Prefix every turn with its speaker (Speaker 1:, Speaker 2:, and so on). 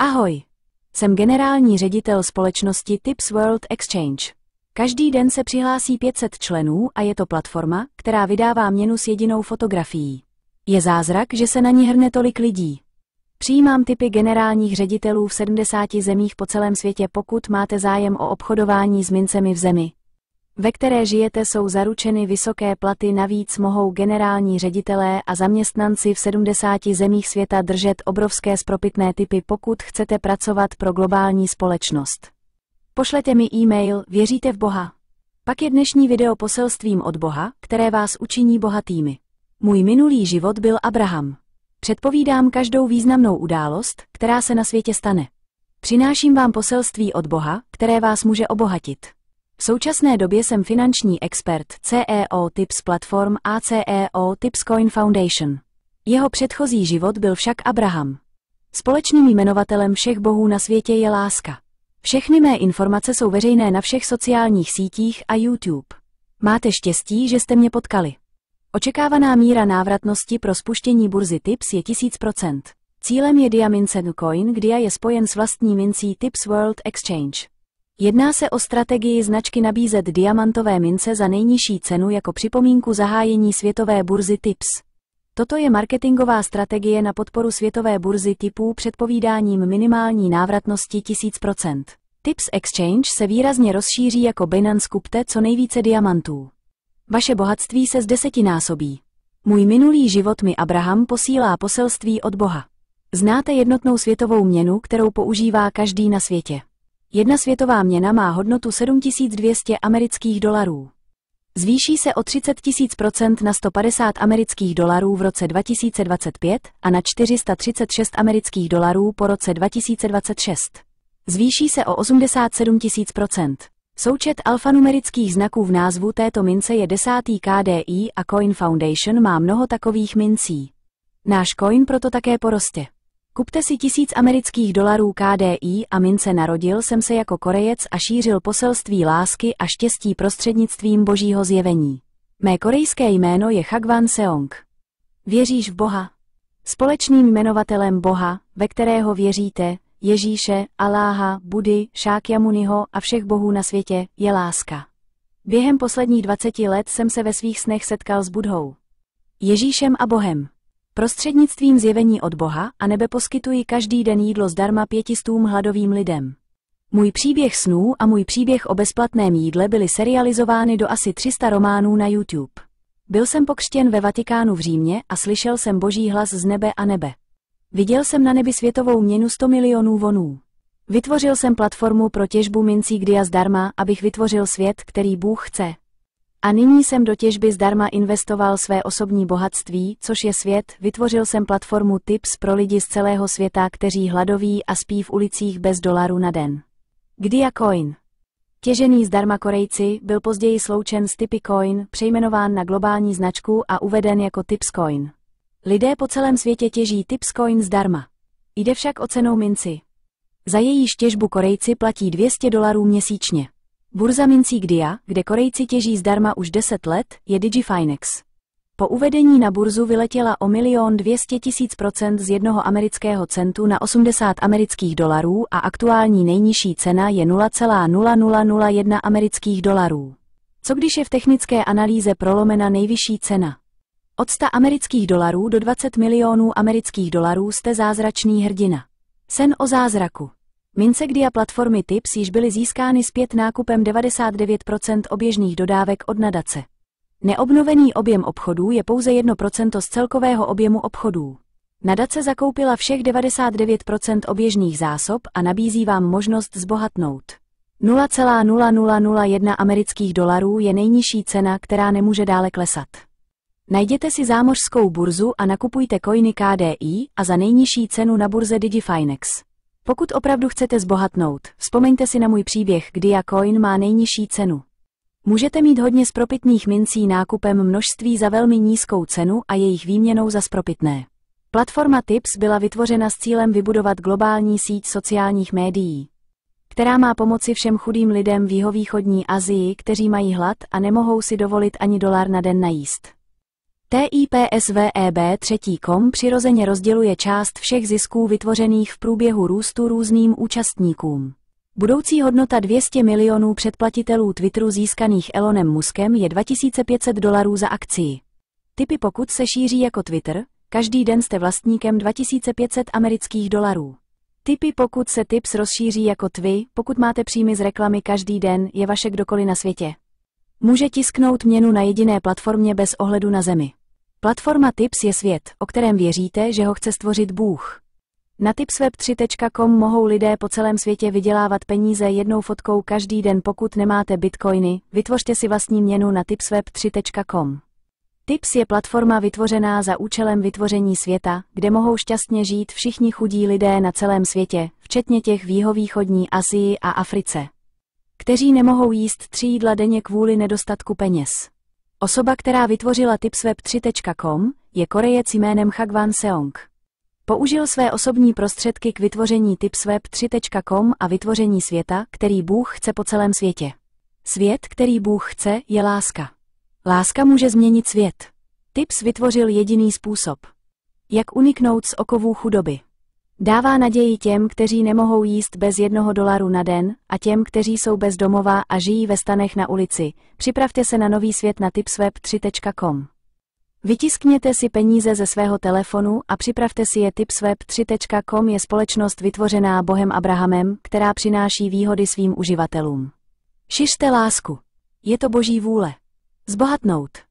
Speaker 1: Ahoj! Jsem generální ředitel společnosti Tips World Exchange. Každý den se přihlásí 500 členů a je to platforma, která vydává měnu s jedinou fotografií. Je zázrak, že se na ní hrne tolik lidí. Přijímám typy generálních ředitelů v 70 zemích po celém světě, pokud máte zájem o obchodování s mincemi v zemi, ve které žijete, jsou zaručeny vysoké platy, navíc mohou generální ředitelé a zaměstnanci v 70 zemích světa držet obrovské spropitné typy, pokud chcete pracovat pro globální společnost. Pošlete mi e-mail Věříte v Boha. Pak je dnešní video poselstvím od Boha, které vás učiní bohatými. Můj minulý život byl Abraham. Předpovídám každou významnou událost, která se na světě stane. Přináším vám poselství od Boha, které vás může obohatit. V současné době jsem finanční expert CEO Tips Platform a CEO Tips Coin Foundation. Jeho předchozí život byl však Abraham. Společným jmenovatelem všech bohů na světě je láska. Všechny mé informace jsou veřejné na všech sociálních sítích a YouTube. Máte štěstí, že jste mě potkali. Očekávaná míra návratnosti pro spuštění burzy TIPS je 1000%. Cílem je Diamond Coin, kde je spojen s vlastní mincí TIPS World Exchange. Jedná se o strategii značky nabízet diamantové mince za nejnižší cenu jako připomínku zahájení světové burzy TIPS. Toto je marketingová strategie na podporu světové burzy typů předpovídáním minimální návratnosti 1000%. TIPS Exchange se výrazně rozšíří jako Binance kupte co nejvíce diamantů. Vaše bohatství se z desetinásobí. Můj minulý život mi Abraham posílá poselství od Boha. Znáte jednotnou světovou měnu, kterou používá každý na světě. Jedna světová měna má hodnotu 7200 amerických dolarů. Zvýší se o 30 000 na 150 amerických dolarů v roce 2025 a na 436 amerických dolarů po roce 2026. Zvýší se o 87 000 Součet alfanumerických znaků v názvu této mince je 10. KDI a Coin Foundation má mnoho takových mincí. Náš coin proto také poroste. Kupte si tisíc amerických dolarů KDI a mince narodil jsem se jako Korejec a šířil poselství lásky a štěstí prostřednictvím božího zjevení. Mé korejské jméno je Hagwan Seong. Věříš v Boha? Společným jmenovatelem Boha, ve kterého věříte, Ježíše, Aláha, Budy, Šákyamuniho a všech bohů na světě, je láska. Během posledních 20 let jsem se ve svých snech setkal s Budhou, Ježíšem a Bohem. Prostřednictvím zjevení od Boha a nebe poskytuji každý den jídlo zdarma pětistům hladovým lidem. Můj příběh snů a můj příběh o bezplatném jídle byly serializovány do asi 300 románů na YouTube. Byl jsem pokřtěn ve Vatikánu v Římě a slyšel jsem boží hlas z nebe a nebe. Viděl jsem na nebi světovou měnu 100 milionů vonů. Vytvořil jsem platformu pro těžbu mincí kdy a zdarma, abych vytvořil svět, který Bůh chce. A nyní jsem do těžby zdarma investoval své osobní bohatství, což je svět, vytvořil jsem platformu Tips pro lidi z celého světa, kteří hladoví a spí v ulicích bez dolaru na den. Gdia Coin. Těžený zdarma Korejci byl později sloučen s Coin, přejmenován na globální značku a uveden jako Tips Coin. Lidé po celém světě těží Tips Coin zdarma. Jde však o cenou minci. Za její štěžbu Korejci platí 200 dolarů měsíčně. Burza mincí Gdia, kde Korejci těží zdarma už 10 let, je DigiFinex. Po uvedení na burzu vyletěla o milion 200 tisíc procent z jednoho amerického centu na 80 amerických dolarů a aktuální nejnižší cena je 0,0001 amerických dolarů. Co když je v technické analýze prolomena nejvyšší cena? Od 100 amerických dolarů do 20 milionů amerických dolarů jste zázračný hrdina. Sen o zázraku. Mince a platformy TIPS již byly získány zpět nákupem 99% oběžných dodávek od nadace. Neobnovený objem obchodů je pouze 1% z celkového objemu obchodů. Nadace zakoupila všech 99% oběžných zásob a nabízí vám možnost zbohatnout. 0,0001 amerických dolarů je nejnižší cena, která nemůže dále klesat. Najděte si zámořskou burzu a nakupujte koiny KDI a za nejnižší cenu na burze DigiFinex. Pokud opravdu chcete zbohatnout, vzpomeňte si na můj příběh, kdy a coin má nejnižší cenu. Můžete mít hodně spropitných mincí nákupem množství za velmi nízkou cenu a jejich výměnou za spropitné. Platforma Tips byla vytvořena s cílem vybudovat globální síť sociálních médií, která má pomoci všem chudým lidem v jihovýchodní Asii, kteří mají hlad a nemohou si dovolit ani dolar na den najíst. TIPSVEB kom přirozeně rozděluje část všech zisků vytvořených v průběhu růstu různým účastníkům. Budoucí hodnota 200 milionů předplatitelů Twitteru získaných Elonem Muskem je 2500 dolarů za akcii. Typy pokud se šíří jako Twitter, každý den jste vlastníkem 2500 amerických dolarů. Typy pokud se tips rozšíří jako Twi, pokud máte příjmy z reklamy každý den, je vaše kdokoliv na světě. Může tisknout měnu na jediné platformě bez ohledu na zemi. Platforma Tips je svět, o kterém věříte, že ho chce stvořit Bůh. Na tipsweb3.com mohou lidé po celém světě vydělávat peníze jednou fotkou každý den, pokud nemáte bitcoiny, vytvořte si vlastní měnu na tipsweb3.com. Tips je platforma vytvořená za účelem vytvoření světa, kde mohou šťastně žít všichni chudí lidé na celém světě, včetně těch v jihovýchodní Asii a Africe, kteří nemohou jíst tři jídla denně kvůli nedostatku peněz. Osoba, která vytvořila tipsweb 3.com, je Korejec jménem Hagwan Seong. Použil své osobní prostředky k vytvoření tipsweb 3.com a vytvoření světa, který Bůh chce po celém světě. Svět, který Bůh chce, je láska. Láska může změnit svět. Tips vytvořil jediný způsob. Jak uniknout z okovů chudoby. Dává naději těm, kteří nemohou jíst bez jednoho dolaru na den, a těm, kteří jsou bez domova a žijí ve stanech na ulici. Připravte se na nový svět na tipsweb3.com. Vytiskněte si peníze ze svého telefonu a připravte si je tipsweb3.com je společnost vytvořená Bohem Abrahamem, která přináší výhody svým uživatelům. Šiřte lásku. Je to boží vůle. Zbohatnout.